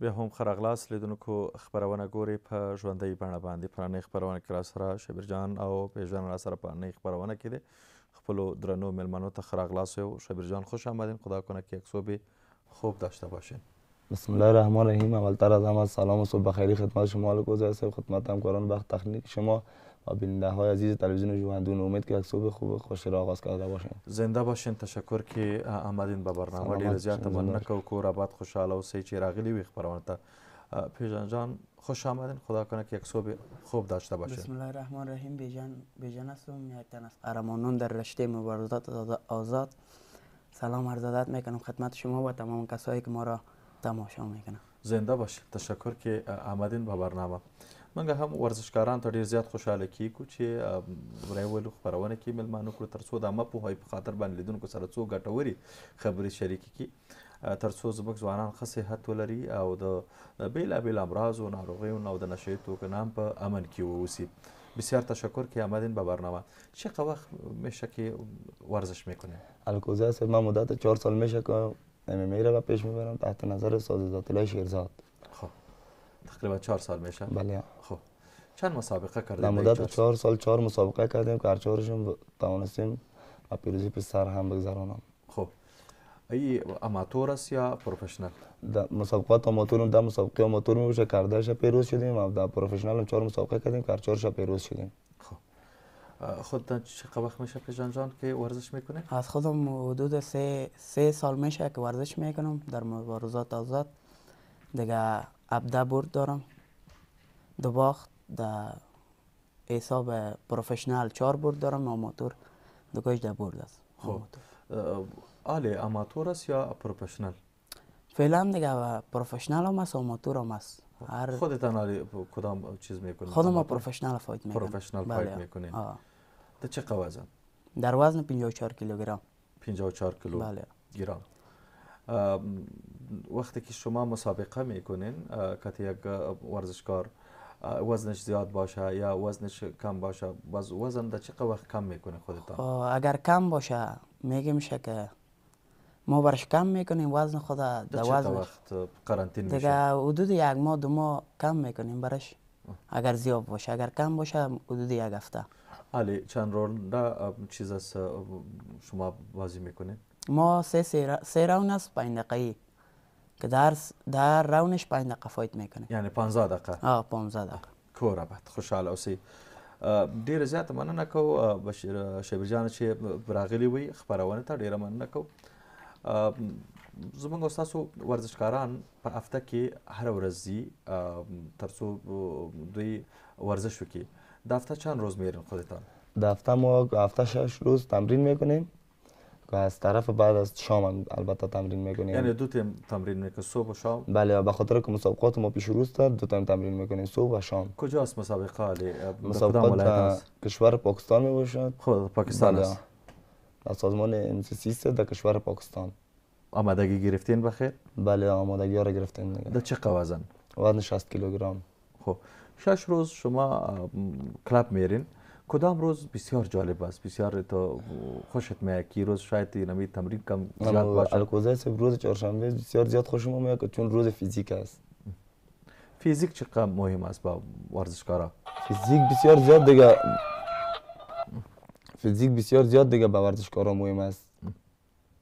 بیا هم خراغلاس لیدونکو خبرونه ګوري په ژوندۍ بڼه باندې پرانې خبرونه کې را سره شبیر جان او پیژن را سره پرانې خبرونه کې دي خپلو درنو میلمنو ته خراغلاس یو شبیر جان خوش آمدین خدا کنه که یک صبح خوب داشته باشین بسم الله الرحمن الرحیم اولتر از همه سلام و صبح بخیری خدمت شما الکوزه صاحب خدمت همکاران وقت تخلیق شما بیننده های عزیز تلویزیون جواندون امید که یک صبح خوب خوش را آغاز کرده باشین زنده باشین تشکر که آمدین به برنامه ډیر زیات تمنه کو کور آباد خوشحاله اوسئ چې راغلی وي خپرونه ته پیژن جان خوش آمدین خدا کنه که یک صبح خوب داشته باشین بسم الله الرحمن الرحیم بیجان بیجان هستم یک تن از قهرمانان در رشته مبارزات آزاد سلام عرض ادب میکنم خدمت شما و تمام کسایی که ما را تماشا میکنن زنده باشین تشکر که آمدین به برنامه موږ هم ورزشکاران ته ډیر زیات خوشاله کیږو چې رایولو خبرونه کې ملمانو کړو ترڅو د عامه پوهاوي په خاطر باندې لیدونکو سره څو ګټوري خبرې شریکې کړي ترڅو زموږ ځوانان ښه صحت ولري او د بیلابیل امراضو ناروغیو او د نشې توکو نام په امن کې واوسي بسیار تشکر که آمدین به برنامه چه وقت میشه که ورزش میکنیم الکوزه است من مدت چهار سال میشه که ام ام ای را پیش میبرم تحت نظر استاد ذات الله شیرزاد تقریبا چهار سال میشه بله خب چند مسابقه کردیم در مدت چهار سال چهار مسابقه کردیم که هر چهارشون توانستیم و پیروزی پسر هم بگذرانم خب ای اماتور است یا در مسابقات اماتور هم در مسابقه اماتور میشه کرده شد پیروز شدیم و در پروفشنال هم چهار مسابقه کردیم که هر چهار پیروز شدیم خب خود چه قبخ میشه پیجان جان که ورزش میکنه؟ از خودم حدود سه, سه سال میشه که ورزش میکنم در مبارزات آزاد دیگه ابدا برد دارم دو باخت در حساب پروفشنال چهار برد دارم و آماتور دو گوش در برد است خب آله آماتور است یا پروفشنال فعلا دیگه پروفشنال هم است آماتور هم است خب، هر خودتان آله کدام چیز میکنید خودم پروفشنال فایت میکنم پروفشنال بله. فایت میکنید در چه وزن در وزن 54 کیلوگرم 54 کیلو بله گرام وقتی که شما مسابقه میکنین که یک ورزشکار وزنش زیاد باشه یا وزنش کم باشه باز وزن در چقدر وقت کم میکنه خودتان خب، اگر کم باشه میگیم میشه که ما برش کم میکنیم وزن خود در وزن وقت قرانتین میشه دیگه حدود یک ماه دو ماه کم میکنیم برش اگر زیاد باشه اگر کم باشه حدود یک هفته علی چند رونده چیز است شما بازی میکنین؟ ما سه سه, سه راون است که در, در رونش 5 دقیقه فایت میکنه یعنی 15 دقیقه آه 15 دقیقه کوره بعد خوشحال اوسئ ډیر زیات مننه کو بشیر شبیر جان چې راغلی وي خبرونه ته ډیر مننه کو زمونږ تاسو ورزشکاران په هفته کې هر ورځ دي ترڅو دوی ورزش وکړي د هفته چند روز میرین خودتان؟ د هفته ما هفته شش روز تمرین میکنیم که از طرف بعد از شام البته تمرین میکنیم یعنی دو تیم تمرین میکنه صبح و شام بله به خاطر که مسابقات ما پیش روز داد دو تیم تمرین میکنیم صبح و شام کجاست مسابقه علی مسابقات کشور پاکستان میباشد خود خب، پاکستان بله. است از سازمان سی در کشور پاکستان آمادگی گرفتین بخیر بله آمادگی ها را گرفتین در چه وزن وزن 60 کیلوگرم خب شش روز شما کلاب میرین کدام روز بسیار جالب است بسیار تو خوشت میاد که روز شاید نمی تمرین کم آره، زیاد باشه الکوزه روز چهارشنبه بسیار زیاد خوشم که چون روز فیزیک است فیزیک چقدر مهم است با ورزشکارا فیزیک بسیار زیاد دیگه فیزیک بسیار زیاد دیگه با ورزشکارا مهم است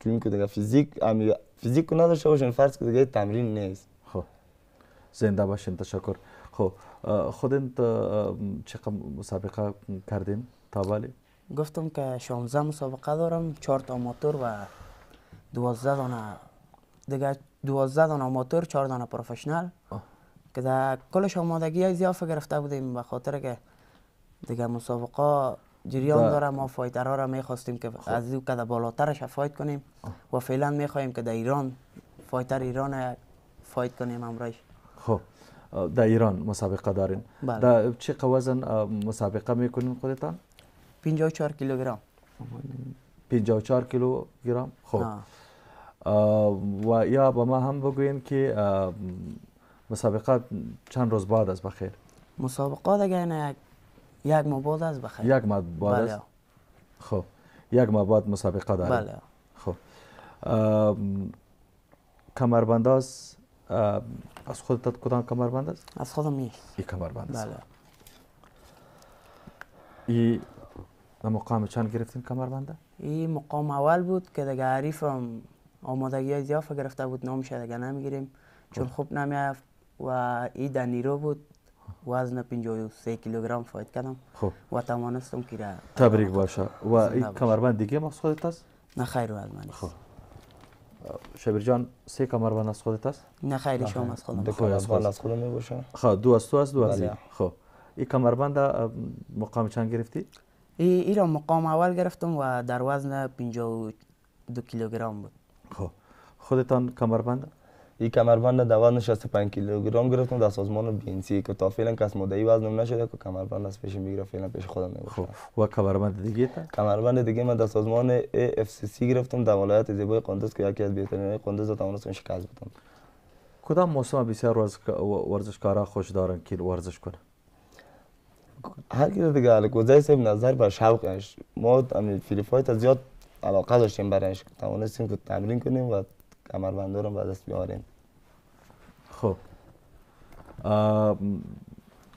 چون که دیگه فیزیک امی فیزیک نداشته باشن فرض که دیگه تمرین نیست زنده باشین تشکر خب خودت چقدر مسابقه کردین تا ولی گفتم که 16 مسابقه دارم 4 تا آماتور و 12 دانه دیگه 12 دانه آماتور 4 دانه پروفشنال که در کلش آمادگی های زیافه گرفته بودیم به خاطر که دیگه مسابقه جریان داره ما فایترها را میخواستیم که خب. از این که بالاترش فایت کنیم و فعلا میخواهیم که در ایران فایتر ایران فایت کنیم امرایش خب در ایران مسابقه دارین بله. در دا چه وزن مسابقه میکنین خودتان 54 کیلوگرم 54 کیلوگرم خب و یا با ما هم بگوین که مسابقه چند روز بعد است بخیر مسابقات دیگه نه یک ماه بعد است بخیر یک ماه بعد است بله. خب یک ماه بعد مسابقه داره بله خب کمربنداز از خودت کدام کمربند است؟ از خودم این این کمربند است بله در مقام چند گرفتین کمربنده؟ این مقام اول بود که دیگه عریفم آمادگی های زیافه گرفته بود نامشه اگر نمیگیریم چون خوب نمیافت و این در نیرو بود وزن 53 کیلوگرم فایت کردم خوب و توانستم که تبریک باشه و این کمربند دیگه مخصوص است؟ نه خیر از من شبیر جان سه کمر از خودت است؟ نه خیلی شما از خودم دو از از خودم خب دو از تو است دو از خب این کمربند مقام چند گرفتی؟ ای را مقام اول گرفتم و در وزن 52 کیلوگرم بود خب خودتان کمربند این کمربند در وزن 65 کیلوگرم گرفتم در سازمان بینسی که تا فعلا کس مدعی وزنم نشده که کمربند از پیش میگیره فعلا پیش خودم میگیرم خب و کمربند دیگه تا کمربند دیگه من در سازمان اف سی سی گرفتم در ولایت زیبای قندوز که یکی از بهترین قندوز را توانستم شکست بدم کدام موسم بسیار ورزشکارا خوش دارن که ورزش کنه هر کی دیگه گوزای سب نظر بر شوقش ما فری فایت زیاد علاقه داشتیم برایش توانستیم که تمرین کنیم و کمربنده رو به دست بیاریم خب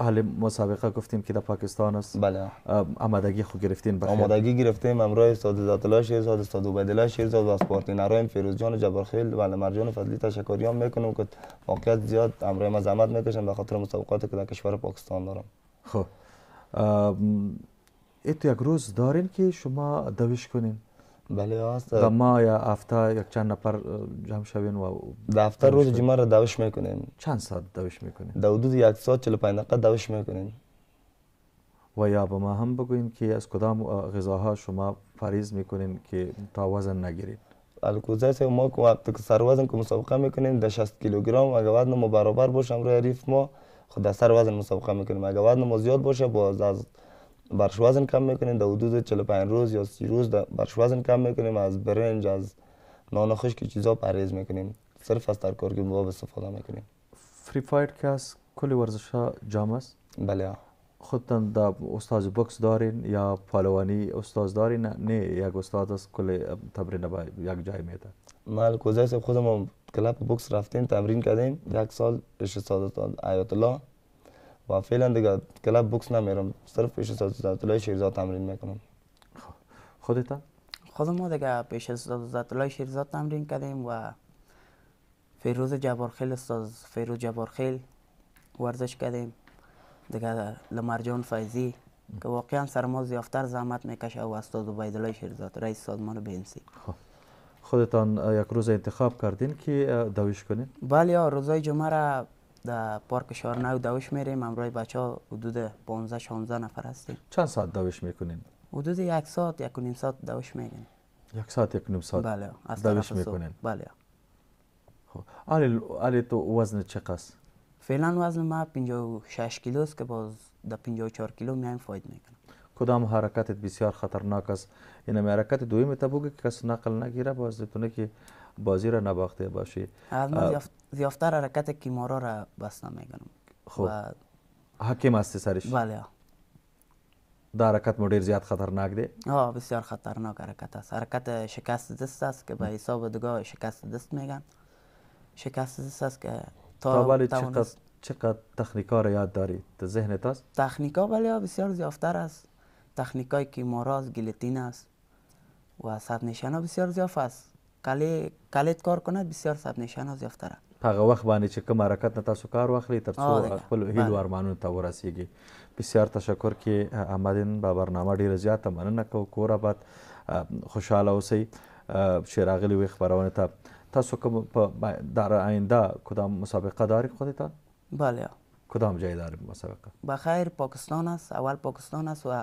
حال مسابقه گفتیم که در پاکستان است بله آمادگی خود گرفتین بخیر آمادگی گرفتیم امروز استاد زات الله شیرزاد استاد عبیدالله شیرزاد و اسپارتین رایم فیروز جان جبرخیل و مرجان فضلی یام میکنم که واقعیت زیاد امروز ما زحمت میکشم به خاطر مسابقات که در کشور پاکستان دارم خب ایت یک روز دارین که شما دویش کنین بله هست و ما یا هفته یک چند نفر جمع شوین و در هفته روز جمعه را دوش میکنین چند ساعت دوش میکنیم؟ در حدود یک ساعت 45 دقیقه دوش میکنین و یا به ما هم بگوین که از کدام غذاها شما فریض میکنین که تا وزن نگیرید الکوزه ما که وقت که سر وزن که مسابقه میکنیم در 60 کیلوگرم اگر وزن ما برابر باشم روی حریف ما خود در سر وزن مسابقه میکنیم اگر وزن ما زیاد باشه باز از برش وزن کم میکنیم در حدود 45 روز یا 30 روز برش وزن کم میکنیم از برنج از نان خشک چیزا پرهیز میکنیم صرف از که مواب استفاده میکنیم فری که کس کلی ورزش ها جام است بله خودتان استاد بکس دارین یا پالوانی استاد دارین نه یک استاد است کل تبرین با یک جای میده ما کوزه خودم کلاب بکس رفتیم تمرین کردیم یک سال پیش استاد آیت الله و فعلا دیگه کلاب بوکس نمیرم صرف پیش از اساتید شیرزاد تمرین میکنم خودتان خود ما دیگه پیش از اساتید شیرزاد تمرین کردیم و فیروز جبارخیل استاد فیروز جبارخیل ورزش کردیم دیگه لمرجان فایزی که واقعا ما زیافتر زحمت میکشه و استاد عبیدالله شیرزاد رئیس سازمان بینسی خب. خودتان یک روز انتخاب کردین که دویش کنین؟ بله روزای جمعه را در پارک شارنو دوش میریم امروی بچه ها حدود 15 16 نفر هستیم چند ساعت دوش میکنین حدود یک ساعت یک و نیم ساعت دوش میگن یک ساعت یک نیم ساعت بله از دوش میکنین بله خب علی علی تو وزن چقدر فعلا وزن ما 56 کیلو است که باز در 54 کیلو میایم فاید میکنم کدام حرکتت بسیار خطرناک است این یعنی حرکت دویمه تا بگو که کس نقل نگیره باز که بازی را نباخته باشی من زیافتر حرکت کیمارا را بسنا نمیگنم. خب حکیم هستی سرش بله در حرکت مدیر زیاد زیات خطرناک دی ها بسیار خطرناک حرکت است حرکت شکست دست است که به حساب دگاه شکست دست میگن شکست دست است که تا ولی چقدر چقدر ها را یاد داری تو ذهن تاست تکنیکا ولی بسیار زیافتر است تکنیکای کیمارا است است و صد نشانه بسیار زیاف است مقالې کالج کار کند بسیار صاحب نشان از یافته را په هغه وخت باندې چې کوم حرکت نه تاسو کار واخلي تر څو خپل هیلو ارمانونو ته ورسیږي بسیار تشکر کې احمدین با برنامه ډیره زیاته مننه کوو کور آباد خوشحاله اوسئ چې راغلي وي خپرونې ته تاسو کوم در آینده کدام مسابقه دارید خودتان بله کدام جای دارید مسابقه بخیر پاکستان است اول پاکستان است و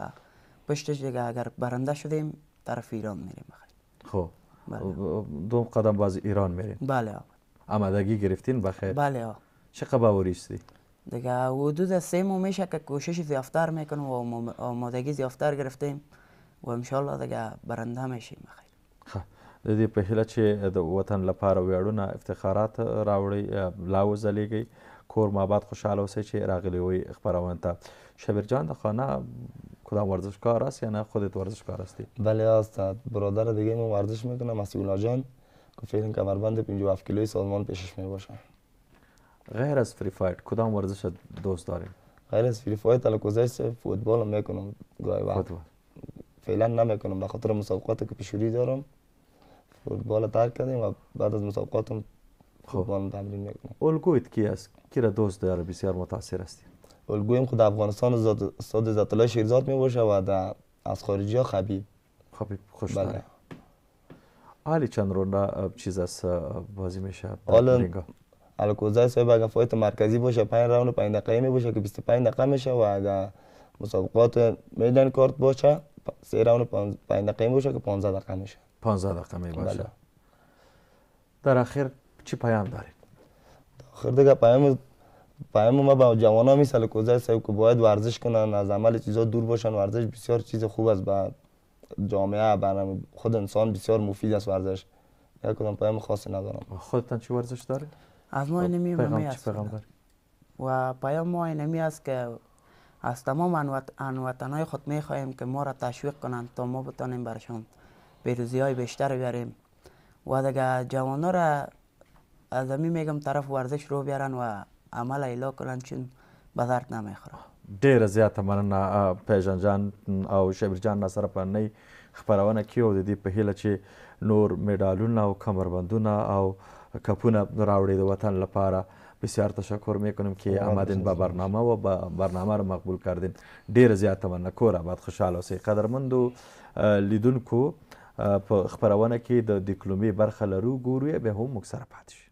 پشتش دیگه اگر برنده شدیم طرف ایران میریم بخیر خب بله. دو قدم باز ایران میرین بله آقا آمادگی گرفتین بخیر بله آقا چقدر باوریستی دیگه حدود سه ماه میشه که کوشش زیافتر میکنم و آمادگی زیافتر گرفتیم و انشالله دیگه برنده میشیم بخیر د دې په هیله چې د وطن لپاره ویاړونه افتخارات راوړي لا وځلیږئ کور ماباد خوشحاله اوسئ چې راغلي وئ خپرونې ته شبیر جان د خانه کدام ورزشکار است یا نه خودت ورزشکار هستی بله استاد برادر دیگه من ورزش میکنه مسئول جان که فعلا کمربند 57 کیلویی سازمان پیشش می باشه غیر از فری فایت کدام ورزش دوست داری غیر از فری فایت الکوزش فوتبال هم میکنم گاهی وقت فعلا نمیکنم به خاطر مسابقات که پیشوری دارم فوتبال ترک کردیم و بعد از مسابقاتم خب. فوتبال تمرین میکنم الگویت کی است کی را دوست داره بسیار متاثر هستی الگویم خود افغانستان و زاد... استاد عزت شیرزاد می و از خارجی ها خبیب خبیب خوش بله. حالی چند رونده چیز است بازی میشه حالا الکوزای صاحب اگر فایت مرکزی باشه 5 راوند 5 دقیقه می که 25 دقیقه میشه و اگر مسابقات میدان کارت باشه 3 راوند 5 دقیقه باشه که 15 دقیقه میشه 15 دقیقه می بله. در آخر چی پیام دارید؟ آخر دیگه پیام پیام ما با جوان ها کوزای کوزه صاحب که باید ورزش کنن از عمل چیزها دور باشن ورزش بسیار چیز خوب است به جامعه برنامه خود انسان بسیار مفید است ورزش یک کدام پیام خاصی ندارم خودتان چی ورزش داری؟ از ما اینمی خب، و پیام ما اینمی است که از تمام های خود می خواهیم که ما را تشویق کنند تا ما بتانیم برشان بیروزی های بیشتر بیاریم و دیگه جوان را از امی میگم طرف ورزش رو بیارن و عمل الا چون به درد نمیخوره ډیره زیاته مننه پیژن جان او شبیر جان ناصر په نی خبرونه کې او د دې په هیله چې نور میډالونه او کمربندونه او کپونه راوړي د وطن لپاره بسیار تشکر میکنیم که آمدین به برنامه و به برنامه رو مقبول کردین ډیر زیات تمنه کوره بعد خوشحال اوسئ قدرمندو لیدونکو په خبرونه کې د ډیپلومي برخه لرو ګورو به هم موږ سره پاتې